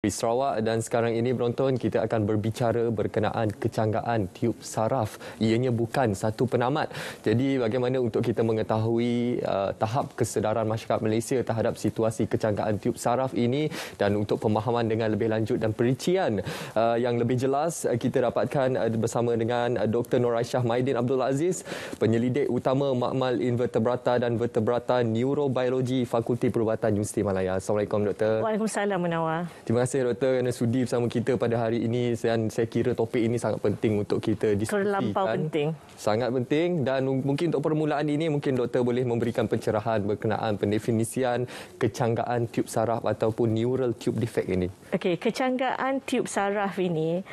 di Sarawak dan sekarang ini penonton kita akan berbicara berkenaan kecanggaan tiub saraf. Ianya bukan satu penamat. Jadi bagaimana untuk kita mengetahui uh, tahap kesedaran masyarakat Malaysia terhadap situasi kecanggaan tiub saraf ini dan untuk pemahaman dengan lebih lanjut dan perincian uh, yang lebih jelas uh, kita dapatkan uh, bersama dengan uh, Dr. Nur Aisyah Maidin Abdul Aziz penyelidik utama makmal invertebrata dan vertebrata neurobiologi Fakulti Perubatan Universiti Malaya. Assalamualaikum Dr. Waalaikumsalam Munawar. Terima kasih kasih doktor kerana sudi bersama kita pada hari ini dan saya kira topik ini sangat penting untuk kita diskusikan. Terlampau penting. Sangat penting dan mungkin untuk permulaan ini mungkin doktor boleh memberikan pencerahan berkenaan pendefinisian kecanggaan tiub saraf ataupun neural tube defect ini. Okey, kecanggaan tiub saraf ini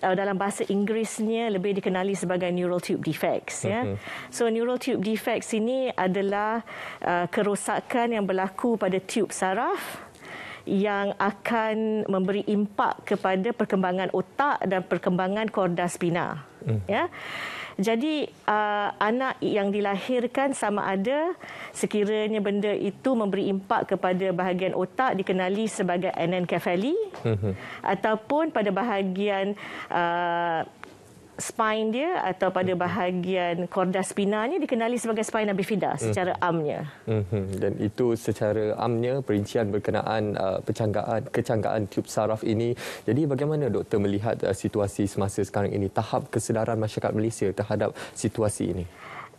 uh, dalam bahasa Inggerisnya lebih dikenali sebagai neural tube defects ya. Mhm. So neural tube defects ini adalah uh, kerosakan yang berlaku pada tube saraf yang akan memberi impak kepada perkembangan otak dan perkembangan korda spina. Hmm. Ya. Jadi uh, anak yang dilahirkan sama ada sekiranya benda itu memberi impak kepada bahagian otak dikenali sebagai anencephaly hmm. hmm. ataupun pada bahagian uh, spine dia atau pada mm-hmm. bahagian korda spinanya dikenali sebagai spina bifida mm-hmm. secara amnya. Mm-hmm. Dan itu secara amnya perincian berkenaan uh, pecanggaan kecanggaan tube saraf ini. Jadi bagaimana doktor melihat uh, situasi semasa sekarang ini tahap kesedaran masyarakat Malaysia terhadap situasi ini?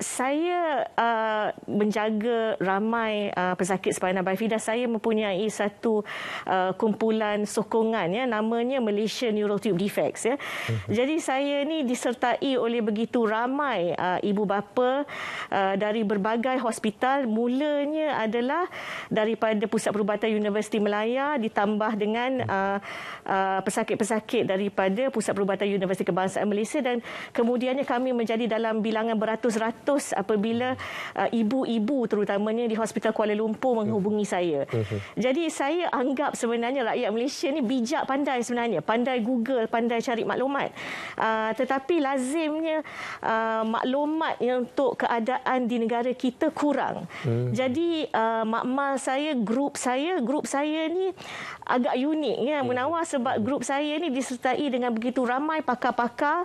saya uh, menjaga ramai uh, pesakit spina bifida saya mempunyai satu uh, kumpulan sokongan ya namanya Malaysia Neurotube Defects ya. Mhm. Jadi saya ni disertai oleh begitu ramai uh, ibu bapa uh, dari berbagai hospital mulanya adalah daripada Pusat Perubatan Universiti Melaya ditambah dengan mhm. uh, uh, pesakit-pesakit daripada Pusat Perubatan Universiti Kebangsaan Malaysia dan kemudiannya kami menjadi dalam bilangan beratus-ratus beratus apabila uh, ibu-ibu terutamanya di Hospital Kuala Lumpur menghubungi saya. Mhm. Jadi saya anggap sebenarnya rakyat Malaysia ni bijak pandai sebenarnya, pandai Google, pandai cari maklumat. Uh, tetapi lazimnya uh, maklumat yang untuk keadaan di negara kita kurang. Hmm. Jadi uh, makmal saya, grup saya, grup saya ni agak unik ya Munawar hmm. sebab hmm. grup saya ni disertai dengan begitu ramai pakar-pakar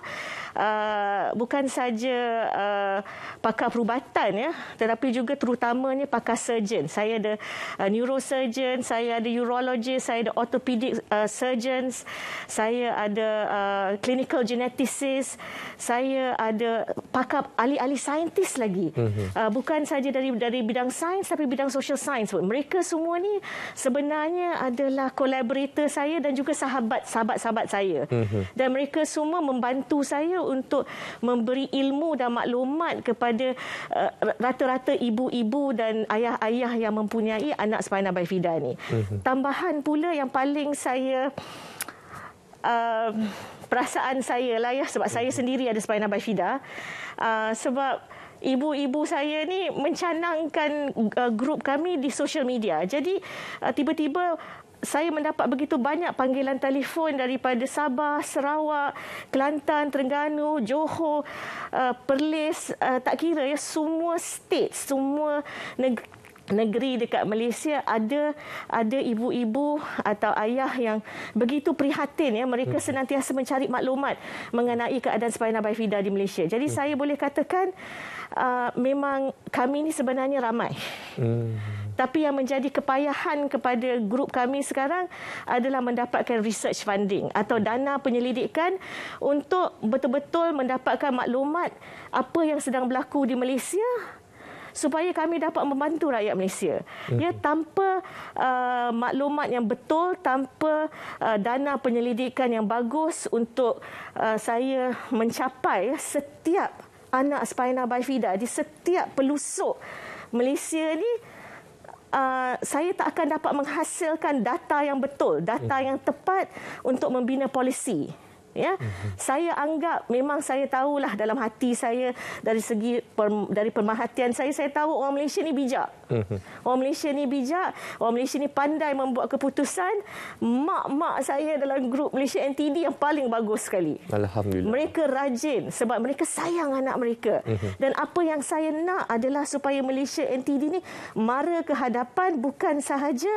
uh, bukan saja uh, pakar perubatan ya tetapi juga terutamanya pakar surgeon saya ada uh, neurosurgeon saya ada urologist saya ada orthopedic uh, surgeons saya ada uh, clinical geneticist saya ada pakar ahli-ahli saintis lagi mm-hmm. bukan saja dari dari bidang sains tapi bidang social science mereka semua ni sebenarnya adalah collaborator saya dan juga sahabat-sahabat-sahabat saya mm-hmm. dan mereka semua membantu saya untuk memberi ilmu dan maklumat ke kepada eh, rata-rata uh, ibu-ibu dan ayah-ayah yang mempunyai anak spina bifida ini, Mm-hmm. Tambahan pula yang paling saya uh, perasaan saya lah ya sebab saya mhm. sendiri ada spina bifida uh, eh, sebab Ibu-ibu saya ni mencanangkan uh, grup kami di social media. Jadi uh, tiba-tiba saya mendapat begitu banyak panggilan telefon daripada Sabah, Sarawak, Kelantan, Terengganu, Johor, uh, Perlis, uh, tak kira ya semua state, semua neg- negeri dekat Malaysia ada ada ibu-ibu atau ayah yang begitu prihatin ya mereka hmm. senantiasa mencari maklumat mengenai keadaan spina bifida di Malaysia. Jadi hmm. saya boleh katakan uh, memang kami ini sebenarnya ramai. Hmm. Tapi yang menjadi kepayahan kepada grup kami sekarang adalah mendapatkan research funding atau dana penyelidikan untuk betul-betul mendapatkan maklumat apa yang sedang berlaku di Malaysia supaya kami dapat membantu rakyat Malaysia. Ya tanpa uh, maklumat yang betul, tanpa uh, dana penyelidikan yang bagus untuk uh, saya mencapai setiap anak spina bifida di setiap pelusuk Malaysia ni Uh, saya tak akan dapat menghasilkan data yang betul, data hmm. yang tepat untuk membina polisi ya. Mm-hmm. Saya anggap memang saya tahulah dalam hati saya dari segi per, dari pemerhatian saya saya tahu orang Malaysia ni bijak. Mm-hmm. Orang Malaysia ni bijak, orang Malaysia ni pandai membuat keputusan. Mak-mak saya dalam grup Malaysia NTD yang paling bagus sekali. Alhamdulillah. Mereka rajin sebab mereka sayang anak mereka. Mm-hmm. Dan apa yang saya nak adalah supaya Malaysia NTD ni mara ke hadapan bukan sahaja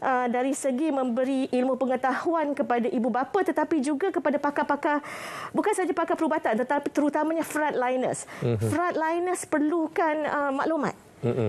Uh, dari segi memberi ilmu pengetahuan kepada ibu bapa tetapi juga kepada pakar-pakar bukan saja pakar perubatan tetapi terutamanya frontliners. Mhm. Frontliners perlukan uh, maklumat.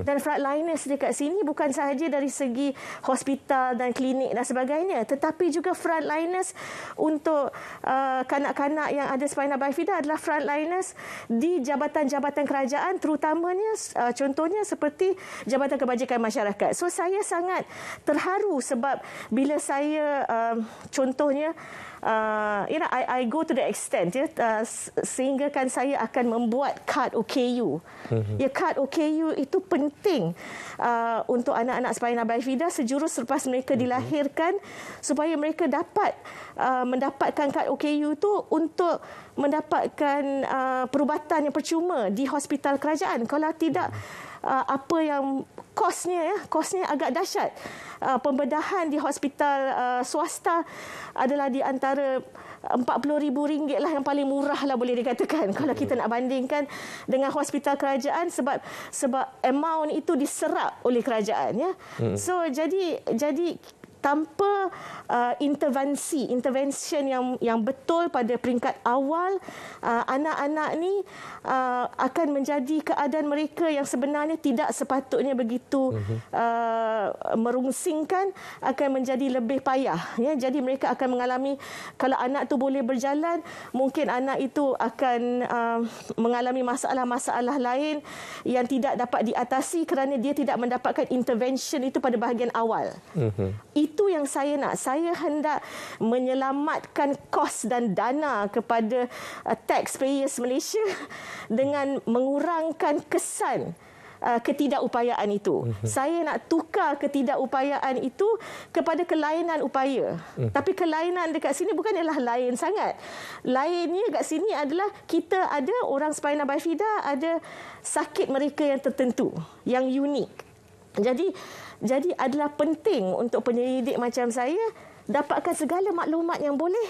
Dan frontliners dekat sini bukan sahaja dari segi hospital dan klinik dan sebagainya tetapi juga frontliners untuk uh, kanak-kanak yang ada spina bifida adalah frontliners di jabatan-jabatan kerajaan terutamanya uh, contohnya seperti Jabatan Kebajikan Masyarakat. So saya sangat terharu sebab bila saya uh, contohnya uh, you know I I go to the extent ya uh, sehingga kan saya akan membuat kad OKU. Mhm. Ya kad OKU itu penting uh, untuk anak-anak supaya spina fida sejurus selepas mereka mhm. dilahirkan supaya mereka dapat uh, mendapatkan kad OKU itu untuk mendapatkan uh, perubatan yang percuma di hospital kerajaan. Kalau tidak hmm. Uh, apa yang kosnya ya kosnya agak dahsyat uh, pembedahan di hospital uh, swasta adalah di antara RM40,000 lah yang paling murah lah boleh dikatakan kalau kita nak bandingkan dengan hospital kerajaan sebab sebab amount itu diserap oleh kerajaan ya. Hmm. So jadi jadi tanpa uh, intervensi intervention yang yang betul pada peringkat awal uh, anak-anak ni uh, akan menjadi keadaan mereka yang sebenarnya tidak sepatutnya begitu mhm. uh, merungsingkan akan menjadi lebih payah ya jadi mereka akan mengalami kalau anak tu boleh berjalan mungkin anak itu akan uh, mengalami masalah-masalah lain yang tidak dapat diatasi kerana dia tidak mendapatkan intervention itu pada bahagian awal uh-huh itu yang saya nak. Saya hendak menyelamatkan kos dan dana kepada uh, taxpayers Malaysia dengan mengurangkan kesan uh, ketidakupayaan itu. Uh-huh. Saya nak tukar ketidakupayaan itu kepada kelainan upaya. Uh-huh. Tapi kelainan dekat sini bukan ialah lain sangat. Lainnya dekat sini adalah kita ada orang spina bifida, ada sakit mereka yang tertentu, yang unik. Jadi jadi adalah penting untuk penyelidik macam saya dapatkan segala maklumat yang boleh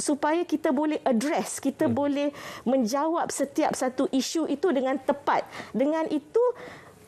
supaya kita boleh address, kita hmm. boleh menjawab setiap satu isu itu dengan tepat. Dengan itu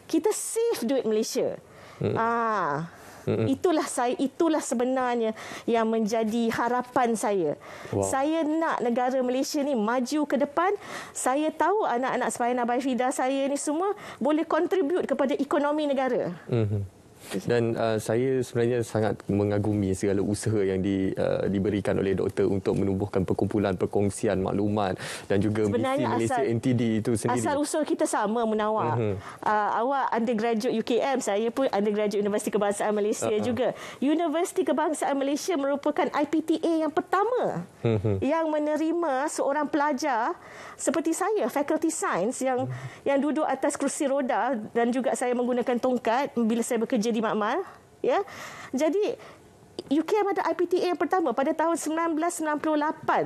kita save duit Malaysia. Hmm. Ah. Itulah saya itulah sebenarnya yang menjadi harapan saya. Wow. Saya nak negara Malaysia ni maju ke depan. Saya tahu anak-anak Sepainah Baifida saya ni semua boleh contribute kepada ekonomi negara. hmm dan uh, saya sebenarnya sangat mengagumi segala usaha yang di, uh, diberikan oleh doktor untuk menubuhkan perkumpulan perkongsian maklumat dan juga sebenarnya misi Malaysia asal, NTD itu sendiri. Asal usul kita sama menawar. Uh-huh. Mhm. Uh, awak undergraduate UKM, saya pun undergraduate Universiti Kebangsaan Malaysia uh-huh. juga. Universiti Kebangsaan Malaysia merupakan IPTA yang pertama uh-huh. yang menerima seorang pelajar seperti saya, Faculty Science yang uh-huh. yang duduk atas kerusi roda dan juga saya menggunakan tongkat bila saya bekerja jadi makmal ya jadi UKM ada IPTA yang pertama pada tahun 1998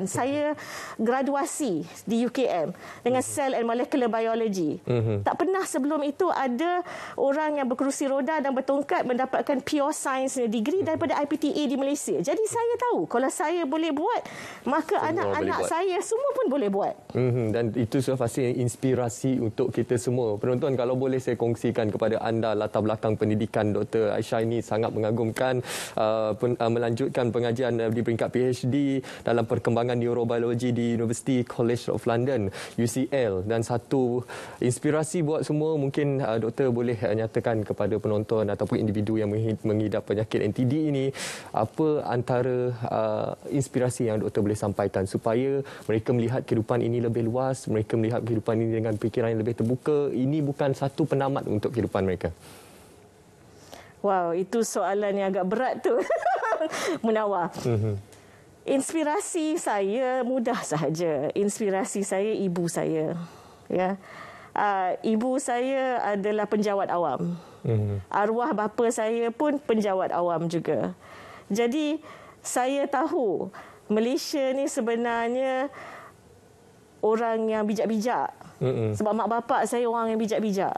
saya graduasi di UKM dengan mm-hmm. cell and molecular biology. Mm-hmm. Tak pernah sebelum itu ada orang yang berkerusi roda dan bertongkat mendapatkan pure science degree mhm. daripada IPTA di Malaysia. Jadi saya tahu kalau saya boleh buat maka anak-anak saya semua pun boleh buat. Mm-hmm. dan itu sudah pasti inspirasi untuk kita semua. Penonton kalau boleh saya kongsikan kepada anda latar belakang pendidikan Dr. Aisyah ini sangat mengagumkan uh, pen- uh, melanjutkan pengajian uh, di peringkat PhD dalam perkembangan neurobiologi di University College of London UCL dan satu inspirasi buat semua mungkin uh, doktor boleh uh, nyatakan kepada penonton ataupun individu yang mengidap penyakit NTD ini apa antara uh, inspirasi yang doktor boleh sampaikan supaya mereka melihat kehidupan ini lebih luas mereka melihat kehidupan ini dengan fikiran yang lebih terbuka ini bukan satu penamat untuk kehidupan mereka. Wow, itu soalan yang agak berat tu. Munawar. Mhm. Inspirasi saya mudah sahaja. Inspirasi saya ibu saya. Ya. Uh, ibu saya adalah penjawat awam. Mm-hmm. Arwah bapa saya pun penjawat awam juga. Jadi saya tahu Malaysia ni sebenarnya orang yang bijak-bijak. Mm-hmm. Sebab mak bapa saya orang yang bijak-bijak.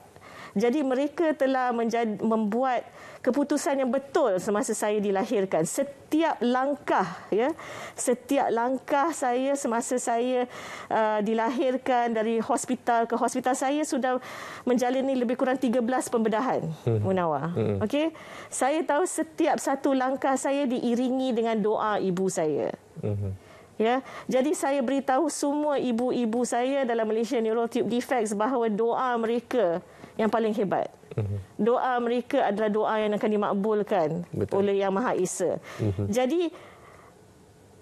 Jadi mereka telah menjadi, membuat keputusan yang betul semasa saya dilahirkan. Setiap langkah ya, setiap langkah saya semasa saya uh, dilahirkan dari hospital ke hospital saya sudah menjalani lebih kurang 13 pembedahan hmm. Munawar. Hmm. Okey. Saya tahu setiap satu langkah saya diiringi dengan doa ibu saya. Hmm. Ya, jadi saya beritahu semua ibu-ibu saya dalam Malaysia Neurotube Defects bahawa doa mereka yang paling hebat. Mhm. Doa mereka adalah doa yang akan dimakbulkan Betul. oleh Yang Maha Esa. Mhm. Jadi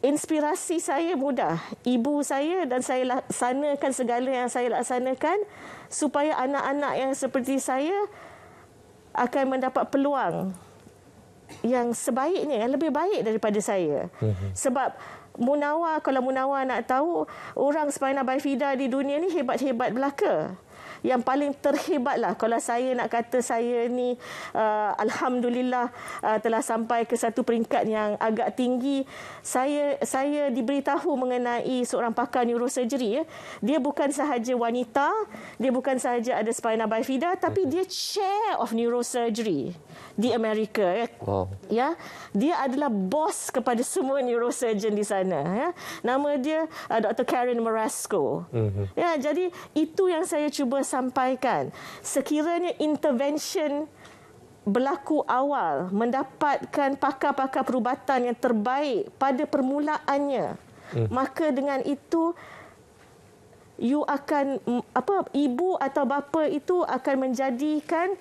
inspirasi saya mudah. Ibu saya dan saya laksanakan segala yang saya laksanakan supaya anak-anak yang seperti saya akan mendapat peluang yang sebaiknya, yang lebih baik daripada saya. Mhm. Sebab Munawar, kalau Munawar nak tahu, orang sepanjang Baifida di dunia ni hebat-hebat belaka yang paling terhebat lah kalau saya nak kata saya ni uh, alhamdulillah uh, telah sampai ke satu peringkat yang agak tinggi saya saya diberitahu mengenai seorang pakar neurosurgery ya dia bukan sahaja wanita dia bukan sahaja ada spina bifida tapi mhm. dia chair of neurosurgery di Amerika ya wow. ya dia adalah bos kepada semua neurosurgeon di sana ya nama dia uh, Dr Karen Marasco mm-hmm. ya jadi itu yang saya cuba sampaikan sekiranya intervention berlaku awal mendapatkan pakar-pakar perubatan yang terbaik pada permulaannya hmm. maka dengan itu you akan apa ibu atau bapa itu akan menjadikan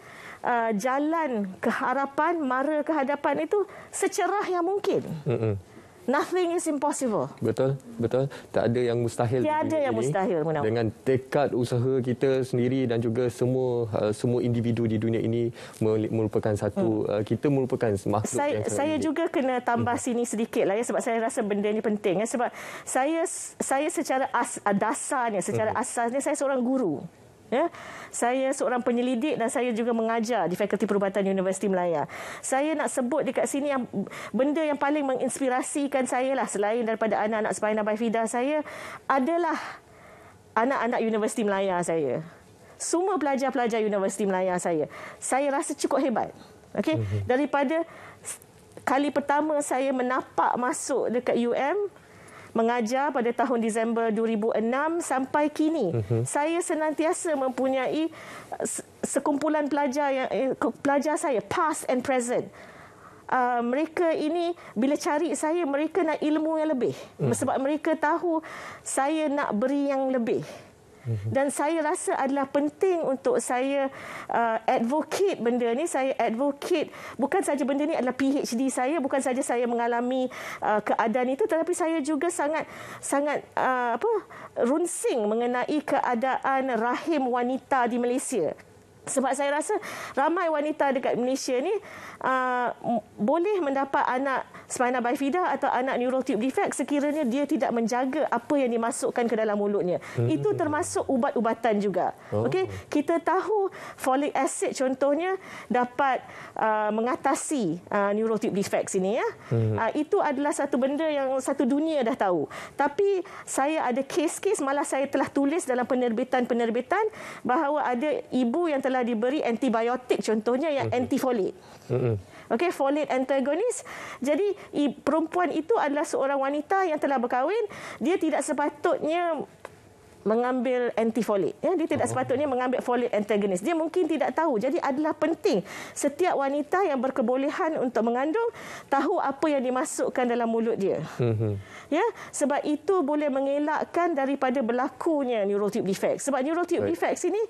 uh, jalan keharapan mara kehadapan itu secerah yang mungkin hmm Nothing is impossible. Betul, betul. Tak ada yang mustahil. Tak ada yang ini. mustahil. Munaw. Dengan tekad usaha kita sendiri dan juga semua uh, semua individu di dunia ini merupakan satu hmm. uh, kita merupakan makhluk saya, yang sangat Saya juga kena tambah hmm. sini sedikit lah ya sebab saya rasa benda ini penting ya sebab saya saya secara as, dasarnya secara hmm. asasnya saya seorang guru ya. Saya seorang penyelidik dan saya juga mengajar di Fakulti Perubatan Universiti Melaya. Saya nak sebut dekat sini yang benda yang paling menginspirasikan saya lah selain daripada anak-anak Spina Fida saya adalah anak-anak Universiti Melaya saya. Semua pelajar-pelajar Universiti Melaya saya. Saya rasa cukup hebat. Okay? Mhm. daripada kali pertama saya menapak masuk dekat UM mengajar pada tahun Disember 2006 sampai kini. Uh-huh. Saya senantiasa mempunyai eh, sekumpulan pelajar yang eh, pelajar saya past and present. Uh, mereka ini bila cari saya mereka nak ilmu yang lebih hmm. sebab mereka tahu saya nak beri yang lebih Mhm. Dan saya rasa adalah penting untuk saya uh, advocate benda ni. Saya advocate bukan saja benda ni adalah PhD saya, bukan saja saya mengalami uh, keadaan itu, tetapi saya juga sangat sangat uh, apa runsing mengenai keadaan rahim wanita di Malaysia sebab saya rasa ramai wanita dekat Malaysia ni uh, boleh mendapat anak spina bifida atau anak neural tube defect sekiranya dia tidak menjaga apa yang dimasukkan ke dalam mulutnya. Hmm. Itu termasuk ubat-ubatan juga. Oh. Okey, kita tahu folic acid contohnya dapat uh, mengatasi uh, neural tube defects ini ya. Hmm. Uh, itu adalah satu benda yang satu dunia dah tahu. Tapi saya ada kes-kes malah saya telah tulis dalam penerbitan-penerbitan bahawa ada ibu yang telah telah diberi antibiotik contohnya yang mm-hmm. antifolate. Mm-hmm. Okey, folate antagonis. Jadi perempuan itu adalah seorang wanita yang telah berkahwin, dia tidak sepatutnya mengambil antifolik. Ya, dia tidak oh. sepatutnya mengambil folik antagonis. Dia mungkin tidak tahu. Jadi adalah penting setiap wanita yang berkebolehan untuk mengandung tahu apa yang dimasukkan dalam mulut dia. Mhm. Ya, sebab itu boleh mengelakkan daripada berlakunya neurotype defect. Sebab neurotype right. defect ini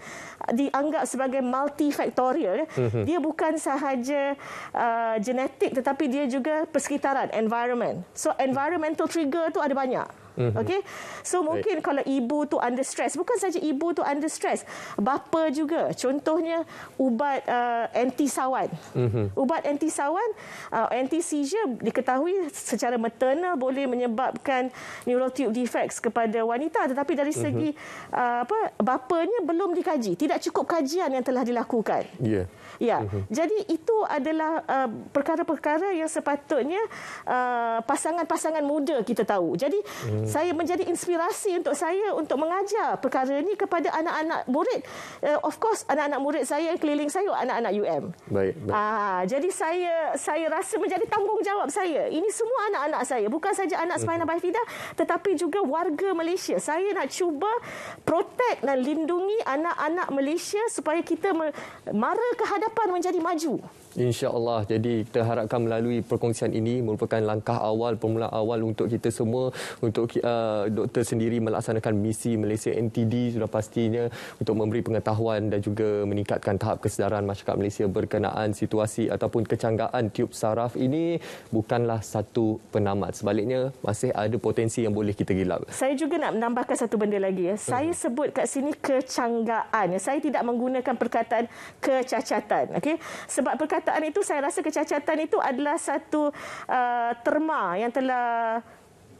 ah, dianggap sebagai multifaktorial. Ya. Mhm. Dia bukan sahaja uh, genetik tetapi dia juga persekitaran, environment. So environmental trigger tu ada banyak. Mm-hmm. Okay? So mungkin kalau ibu tu under stress, bukan saja ibu tu under stress, bapa juga. Contohnya ubat uh, anti sawan. Mm-hmm. Ubat anti sawan, uh, anti seizure diketahui secara maternal boleh menyebabkan neurotube defects kepada wanita tetapi dari mhm. segi mm-hmm. uh, apa bapanya belum dikaji. Tidak cukup kajian yang telah dilakukan. Ya. Yeah. Ya. Mm-hmm. Jadi itu adalah uh, perkara-perkara yang sepatutnya uh, pasangan-pasangan muda kita tahu. Jadi mm-hmm saya menjadi inspirasi untuk saya untuk mengajar perkara ini kepada anak-anak murid uh, of course anak-anak murid saya yang keliling saya anak-anak UM baik, baik. Uh, jadi saya saya rasa menjadi tanggungjawab saya ini semua anak-anak saya bukan saja anak Spina Bifida tetapi juga warga Malaysia saya nak cuba protect dan lindungi anak-anak Malaysia supaya kita mara kehadapan menjadi maju InsyaAllah. Jadi kita harapkan melalui perkongsian ini merupakan langkah awal, permulaan awal untuk kita semua, untuk uh, doktor sendiri melaksanakan misi Malaysia NTD sudah pastinya untuk memberi pengetahuan dan juga meningkatkan tahap kesedaran masyarakat Malaysia berkenaan situasi ataupun kecanggaan tiub saraf ini bukanlah satu penamat. Sebaliknya, masih ada potensi yang boleh kita gilap. Saya juga nak menambahkan satu benda lagi. ya. Saya hmm. sebut kat sini kecanggaan. Ya. Saya tidak menggunakan perkataan kecacatan. Okay? Sebab perkataan kenyataan itu saya rasa kecacatan itu adalah satu uh, terma yang telah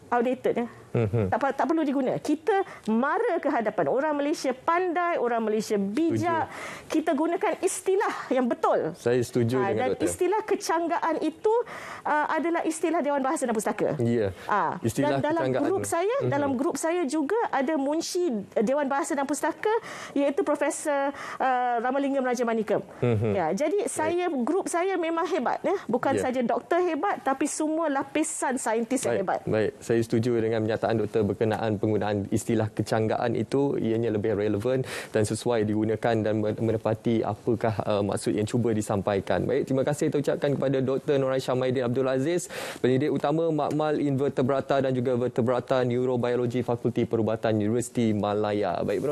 audited ya. Mm-hmm. Tak, tak perlu diguna. Kita mara ke hadapan. Orang Malaysia pandai, orang Malaysia bijak. Setuju. Kita gunakan istilah yang betul. Saya setuju ha, dengan Dan Doktor. istilah kecanggaan itu uh, adalah istilah Dewan Bahasa dan Pustaka. Ya. Yeah. Ha. Istilah dan dalam grup saya, uh-huh. dalam mm-hmm. grup saya juga ada munshi Dewan Bahasa dan Pustaka iaitu Profesor uh, Ramalingam Raja Manikam. Uh-huh. Mm-hmm. Ya, jadi saya grup saya memang hebat ya. Bukan yeah. saja doktor hebat tapi semua lapisan saintis yang hebat. Baik, saya setuju dengan menyatakan perkataan doktor berkenaan penggunaan istilah kecanggaan itu ianya lebih relevan dan sesuai digunakan dan menepati apakah uh, maksud yang cuba disampaikan. Baik, terima kasih kita ucapkan kepada Dr. Norai Syamaidin Abdul Aziz, penyidik utama Makmal Invertebrata dan juga Vertebrata Neurobiologi Fakulti Perubatan Universiti Malaya. Baik,